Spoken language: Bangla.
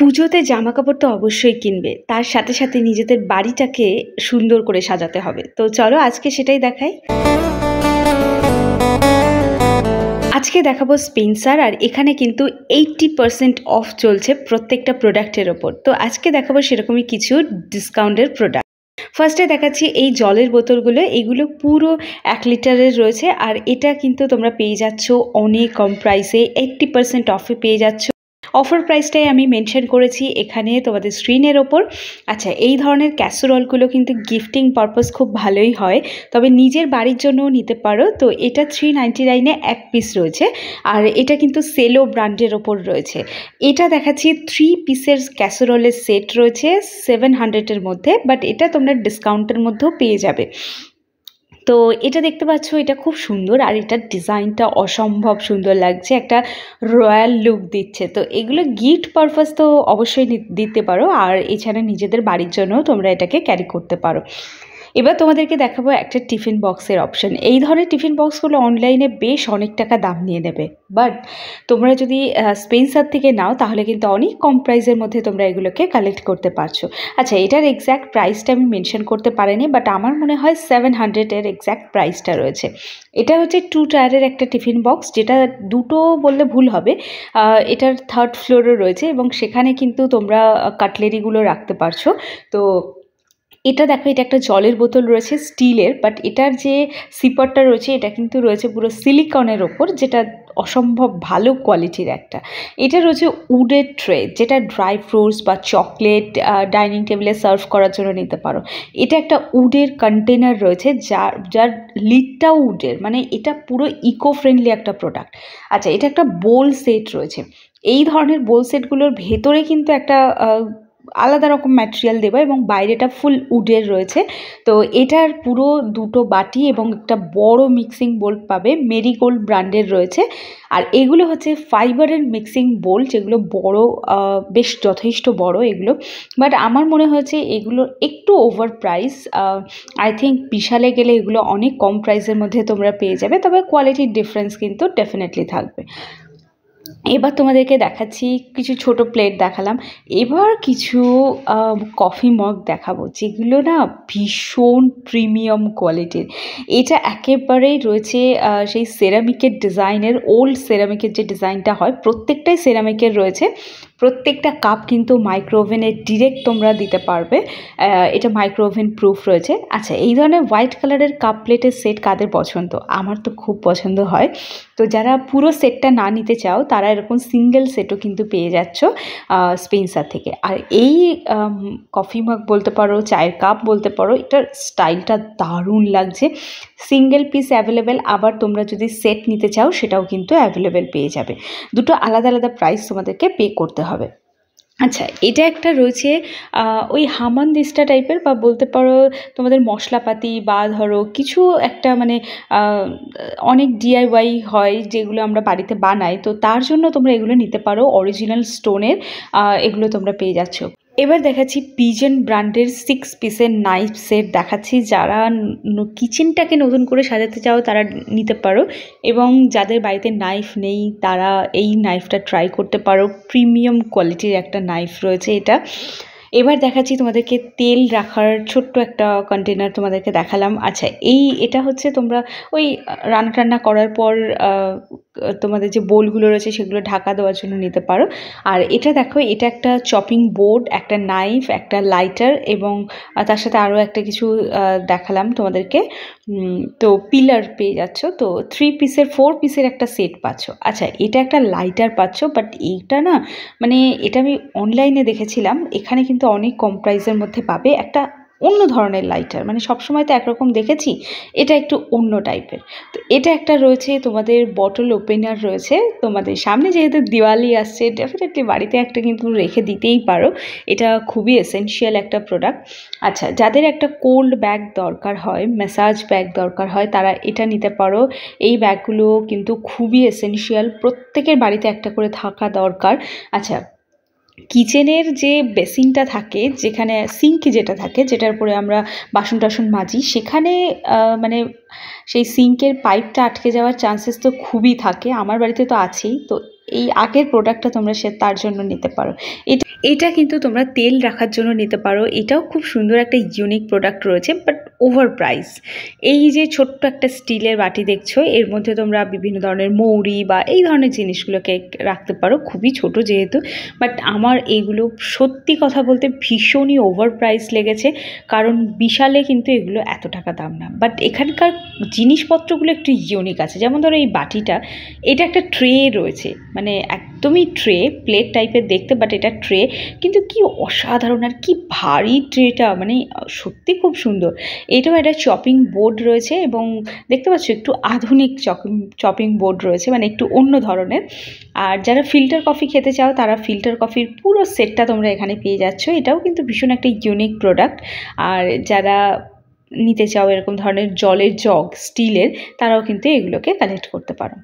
পুজোতে জামা কাপড় তো অবশ্যই কিনবে তার সাথে সাথে নিজেদের বাড়িটাকে সুন্দর করে সাজাতে হবে তো চলো আজকে সেটাই দেখাই আজকে দেখাবো স্পেন্সার আর এখানে কিন্তু এইটটি পারসেন্ট অফ চলছে প্রত্যেকটা প্রোডাক্টের ওপর তো আজকে দেখাবো সেরকমই কিছু ডিসকাউন্টের প্রোডাক্ট ফার্স্টে দেখাচ্ছি এই জলের বোতলগুলো এগুলো পুরো এক লিটারের রয়েছে আর এটা কিন্তু তোমরা পেয়ে যাচ্ছ অনেক কম প্রাইসে এইটটি পারসেন্ট অফে পেয়ে যাচ্ছ অফার প্রাইসটাই আমি মেনশন করেছি এখানে তোমাদের স্ক্রিনের ওপর আচ্ছা এই ধরনের ক্যাসোরলগুলো কিন্তু গিফটিং পারপাস খুব ভালোই হয় তবে নিজের বাড়ির জন্যও নিতে পারো তো এটা থ্রি নাইনটি নাইনে এক পিস রয়েছে আর এটা কিন্তু সেলো ব্র্যান্ডের ওপর রয়েছে এটা দেখাচ্ছি থ্রি পিসের ক্যাসোরলের সেট রয়েছে সেভেন হান্ড্রেডের মধ্যে বাট এটা তোমরা ডিসকাউন্টের মধ্যেও পেয়ে যাবে তো এটা দেখতে পাচ্ছ এটা খুব সুন্দর আর এটার ডিজাইনটা অসম্ভব সুন্দর লাগছে একটা রয়্যাল লুক দিচ্ছে তো এগুলো গিফট পারপাস তো অবশ্যই দিতে পারো আর এছাড়া নিজেদের বাড়ির জন্যও তোমরা এটাকে ক্যারি করতে পারো এবার তোমাদেরকে দেখাবো একটা টিফিন বক্সের অপশন এই ধরনের টিফিন বক্সগুলো অনলাইনে বেশ অনেক টাকা দাম নিয়ে নেবে বাট তোমরা যদি স্পেন্সার থেকে নাও তাহলে কিন্তু অনেক কম প্রাইসের মধ্যে তোমরা এগুলোকে কালেক্ট করতে পারছো আচ্ছা এটার এক্স্যাক্ট প্রাইসটা আমি মেনশন করতে পারিনি বাট আমার মনে হয় সেভেন হান্ড্রেডের এক্স্যাক্ট প্রাইসটা রয়েছে এটা হচ্ছে টু টায়ারের একটা টিফিন বক্স যেটা দুটো বললে ভুল হবে এটার থার্ড ফ্লোরও রয়েছে এবং সেখানে কিন্তু তোমরা কাটলেরিগুলো রাখতে পারছো তো এটা দেখো এটা একটা জলের বোতল রয়েছে স্টিলের বাট এটার যে সিপারটা রয়েছে এটা কিন্তু রয়েছে পুরো সিলিকনের ওপর যেটা অসম্ভব ভালো কোয়ালিটির একটা এটা রয়েছে উডের ট্রে যেটা ড্রাই ফ্রুটস বা চকলেট ডাইনিং টেবিলে সার্ভ করার জন্য নিতে পারো এটা একটা উডের কন্টেনার রয়েছে যার যার লিডটা উডের মানে এটা পুরো ইকো ফ্রেন্ডলি একটা প্রোডাক্ট আচ্ছা এটা একটা বোল সেট রয়েছে এই ধরনের বোল সেটগুলোর ভেতরে কিন্তু একটা আলাদা রকম ম্যাটেরিয়াল দেওয়া এবং বাইরেটা ফুল উডের রয়েছে তো এটার পুরো দুটো বাটি এবং একটা বড় মিক্সিং বোল পাবে মেরিগোল্ড ব্র্যান্ডের রয়েছে আর এগুলো হচ্ছে ফাইবারের মিক্সিং বোল যেগুলো বড় বেশ যথেষ্ট বড় এগুলো বাট আমার মনে হয়েছে এগুলো একটু ওভার প্রাইস আই থিঙ্ক বিশালে গেলে এগুলো অনেক কম প্রাইসের মধ্যে তোমরা পেয়ে যাবে তবে কোয়ালিটির ডিফারেন্স কিন্তু ডেফিনেটলি থাকবে এবার তোমাদেরকে দেখাচ্ছি কিছু ছোট প্লেট দেখালাম এবার কিছু কফি মগ দেখাবো যেগুলো না ভীষণ প্রিমিয়াম কোয়ালিটির এটা একেবারেই রয়েছে সেই সেরামিকের ডিজাইনের ওল্ড সেরামিকের যে ডিজাইনটা হয় প্রত্যেকটাই সেরামিকের রয়েছে প্রত্যেকটা কাপ কিন্তু মাইক্রোওভেনে ডিরেক্ট তোমরা দিতে পারবে এটা মাইক্রোওভেন প্রুফ রয়েছে আচ্ছা এই ধরনের হোয়াইট কালারের কাপ প্লেটের সেট কাদের পছন্দ আমার তো খুব পছন্দ হয় তো যারা পুরো সেটটা না নিতে চাও তারা এরকম সিঙ্গেল সেটও কিন্তু পেয়ে যাচ্ছ স্পেন্সার থেকে আর এই কফি মাগ বলতে পারো চায়ের কাপ বলতে পারো এটার স্টাইলটা দারুণ লাগছে সিঙ্গেল পিস অ্যাভেলেবেল আবার তোমরা যদি সেট নিতে চাও সেটাও কিন্তু অ্যাভেলেবেল পেয়ে যাবে দুটো আলাদা আলাদা প্রাইস তোমাদেরকে পে করতে হবে আচ্ছা এটা একটা রয়েছে ওই হামান দিস্টা টাইপের বা বলতে পারো তোমাদের মশলাপাতি বা ধরো কিছু একটা মানে অনেক ডিআইওয়াই হয় যেগুলো আমরা বাড়িতে বানাই তো তার জন্য তোমরা এগুলো নিতে পারো অরিজিনাল স্টোনের এগুলো তোমরা পেয়ে যাচ্ছ এবার দেখাচ্ছি পিজন ব্র্যান্ডের সিক্স পিসের নাইফ সেট দেখাচ্ছি যারা কিচেনটাকে নতুন করে সাজাতে চাও তারা নিতে পারো এবং যাদের বাড়িতে নাইফ নেই তারা এই নাইফটা ট্রাই করতে পারো প্রিমিয়াম কোয়ালিটির একটা নাইফ রয়েছে এটা এবার দেখাচ্ছি তোমাদেরকে তেল রাখার ছোট্ট একটা কন্টেনার তোমাদেরকে দেখালাম আচ্ছা এই এটা হচ্ছে তোমরা ওই রান্না টান্না করার পর তোমাদের যে বোলগুলো রয়েছে সেগুলো ঢাকা দেওয়ার জন্য নিতে পারো আর এটা দেখো এটা একটা চপিং বোর্ড একটা নাইফ একটা লাইটার এবং তার সাথে আরও একটা কিছু দেখালাম তোমাদেরকে তো পিলার পেয়ে যাচ্ছ তো থ্রি পিসের ফোর পিসের একটা সেট পাচ্ছ আচ্ছা এটা একটা লাইটার পাচ্ছ বাট এইটা না মানে এটা আমি অনলাইনে দেখেছিলাম এখানে কিন্তু অনেক কম প্রাইসের মধ্যে পাবে একটা অন্য ধরনের লাইটার মানে সবসময় তো একরকম দেখেছি এটা একটু অন্য টাইপের তো এটা একটা রয়েছে তোমাদের বটল ওপেনার রয়েছে তোমাদের সামনে যেহেতু দিওয়ালি আসছে ডেফিনেটলি বাড়িতে একটা কিন্তু রেখে দিতেই পারো এটা খুবই এসেনশিয়াল একটা প্রোডাক্ট আচ্ছা যাদের একটা কোল্ড ব্যাগ দরকার হয় ম্যাসাজ ব্যাগ দরকার হয় তারা এটা নিতে পারো এই ব্যাগগুলো কিন্তু খুবই এসেনশিয়াল প্রত্যেকের বাড়িতে একটা করে থাকা দরকার আচ্ছা কিচেনের যে বেসিনটা থাকে যেখানে সিঙ্ক যেটা থাকে যেটার পরে আমরা বাসন টাসন মাজি সেখানে মানে সেই সিঙ্কের পাইপটা আটকে যাওয়ার চান্সেস তো খুবই থাকে আমার বাড়িতে তো আছেই তো এই আগের প্রোডাক্টটা তোমরা সে তার জন্য নিতে পারো এটা এটা কিন্তু তোমরা তেল রাখার জন্য নিতে পারো এটাও খুব সুন্দর একটা ইউনিক প্রোডাক্ট রয়েছে বাট ওভার প্রাইস এই যে ছোট্ট একটা স্টিলের বাটি দেখছো এর মধ্যে তোমরা বিভিন্ন ধরনের মৌরি বা এই ধরনের জিনিসগুলোকে রাখতে পারো খুবই ছোট যেহেতু বাট আমার এগুলো সত্যি কথা বলতে ভীষণই ওভার প্রাইস লেগেছে কারণ বিশালে কিন্তু এগুলো এত টাকা দাম না বাট এখানকার জিনিসপত্রগুলো একটু ইউনিক আছে যেমন ধরো এই বাটিটা এটা একটা ট্রে রয়েছে মানে এক একদমই ট্রে প্লেট টাইপের দেখতে বাট এটা ট্রে কিন্তু কি অসাধারণ আর কি ভারী ট্রেটা মানে সত্যি খুব সুন্দর এটাও একটা চপিং বোর্ড রয়েছে এবং দেখতে পাচ্ছ একটু আধুনিক চপিং চপিং বোর্ড রয়েছে মানে একটু অন্য ধরনের আর যারা ফিল্টার কফি খেতে চাও তারা ফিল্টার কফির পুরো সেটটা তোমরা এখানে পেয়ে যাচ্ছ এটাও কিন্তু ভীষণ একটা ইউনিক প্রোডাক্ট আর যারা নিতে চাও এরকম ধরনের জলের জগ স্টিলের তারাও কিন্তু এগুলোকে কালেক্ট করতে পারো